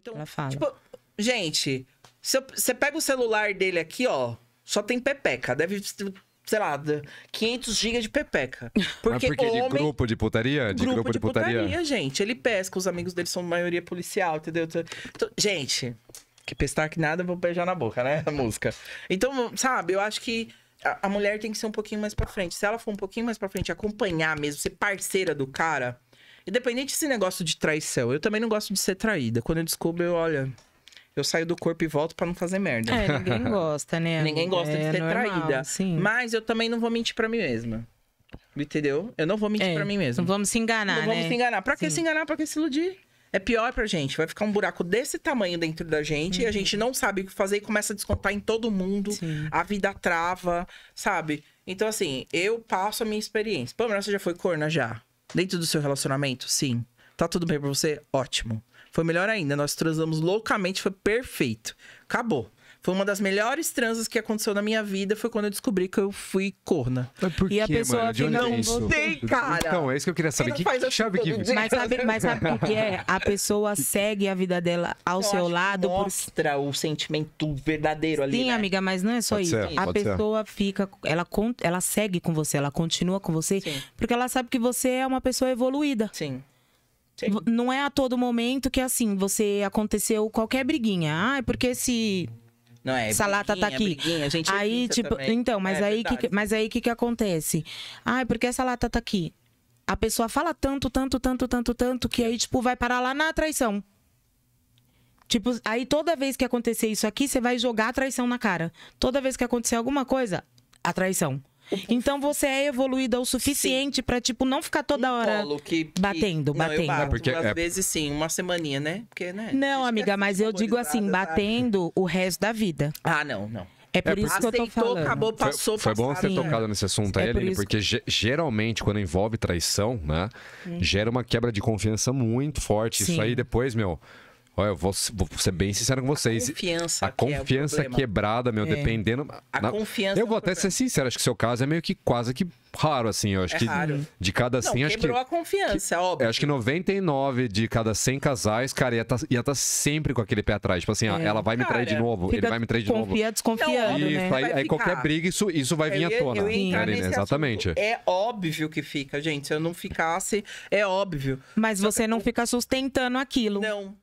Então, Ela fala. Tipo, gente, você pega o celular dele aqui, ó, só tem pepeca. Deve sei lá, 500 gigas de pepeca. Ah, porque, Mas porque homem, de grupo de putaria? De grupo, grupo de, de putaria. putaria. gente. Ele pesca, os amigos dele são maioria policial, entendeu? Então, então gente, que pestar que nada, vou beijar na boca, né? A música. Então, sabe, eu acho que a, a mulher tem que ser um pouquinho mais pra frente. Se ela for um pouquinho mais pra frente, acompanhar mesmo, ser parceira do cara Independente desse negócio de traição, eu também não gosto de ser traída. Quando eu descubro, eu, olha, eu saio do corpo e volto para não fazer merda. É, ninguém gosta, né? Ninguém gosta é, de ser normal, traída. Sim. Mas eu também não vou mentir para mim mesma. Entendeu? Eu não vou mentir é, para mim mesma. Não vamos se enganar, não né? Não vamos se enganar. Pra sim. que se enganar? Pra que se iludir? É pior pra gente. Vai ficar um buraco desse tamanho dentro da gente uhum. e a uhum. gente não sabe o que fazer e começa a descontar em todo mundo. Sim. A vida trava, sabe? Então, assim, eu passo a minha experiência. Pamela, você já foi corna já? Dentro do seu relacionamento? Sim. Tá tudo bem pra você? Ótimo. Foi melhor ainda, nós transamos loucamente, foi perfeito. Acabou. Foi uma das melhores transas que aconteceu na minha vida, foi quando eu descobri que eu fui corna. por e quê, a pessoa mano? não é tem, cara. Então, é isso que eu queria saber. Que, faz chave que... Mas sabe, mas sabe o que é? A pessoa segue a vida dela ao eu seu lado. Mostra por... o sentimento verdadeiro ali. Sim, né? amiga, mas não é só pode isso. Ser, a pessoa ser. fica, ela, ela segue com você, ela continua com você, Sim. porque ela sabe que você é uma pessoa evoluída. Sim. Sim. Não é a todo momento que é assim, você aconteceu qualquer briguinha. Ah, é porque se não é. Essa lata tá aqui. Aí tipo, também. então, mas é, aí que, mas aí que que acontece? Ai, porque essa lata tá aqui. A pessoa fala tanto, tanto, tanto, tanto, tanto que aí tipo vai parar lá na traição. Tipo, aí toda vez que acontecer isso aqui, você vai jogar a traição na cara. Toda vez que acontecer alguma coisa, a traição. Então, então você é evoluída o suficiente para tipo, não ficar toda um hora que, que... batendo, não, batendo. Bato, porque às é... vezes sim, uma semaninha, né? Porque, né? Não, amiga, mas eu digo assim, batendo o resto da vida. Ah, não, não. É por é, isso aceitou, que eu tô falando. acabou, passou, Foi, foi bom você ter tocado nesse assunto é aí, é Aline, por porque que... geralmente quando envolve traição, né? Hum. Gera uma quebra de confiança muito forte. Sim. Isso aí depois, meu Olha, eu vou, vou, ser bem sincero com vocês. A confiança, a é confiança é quebrada, meu, é. dependendo. A na... confiança. Eu é vou é até problema. ser sincero, acho que seu caso é meio que quase que raro, assim. Eu acho é que raro. de cada 100, Não, acho que. Quebrou a confiança, que, óbvio. Eu acho que 99 de cada 100 casais, cara, ia tá, tá sempre com aquele pé atrás. Tipo assim, ah, ela vai me trair de novo, ele vai me trair de novo. Confia desconfiando. né? aí, aí qualquer briga, isso, isso vai vir à tona. Né? Exatamente. É óbvio que fica, gente. Se eu não ficasse, é óbvio. Mas você não fica sustentando aquilo. Não.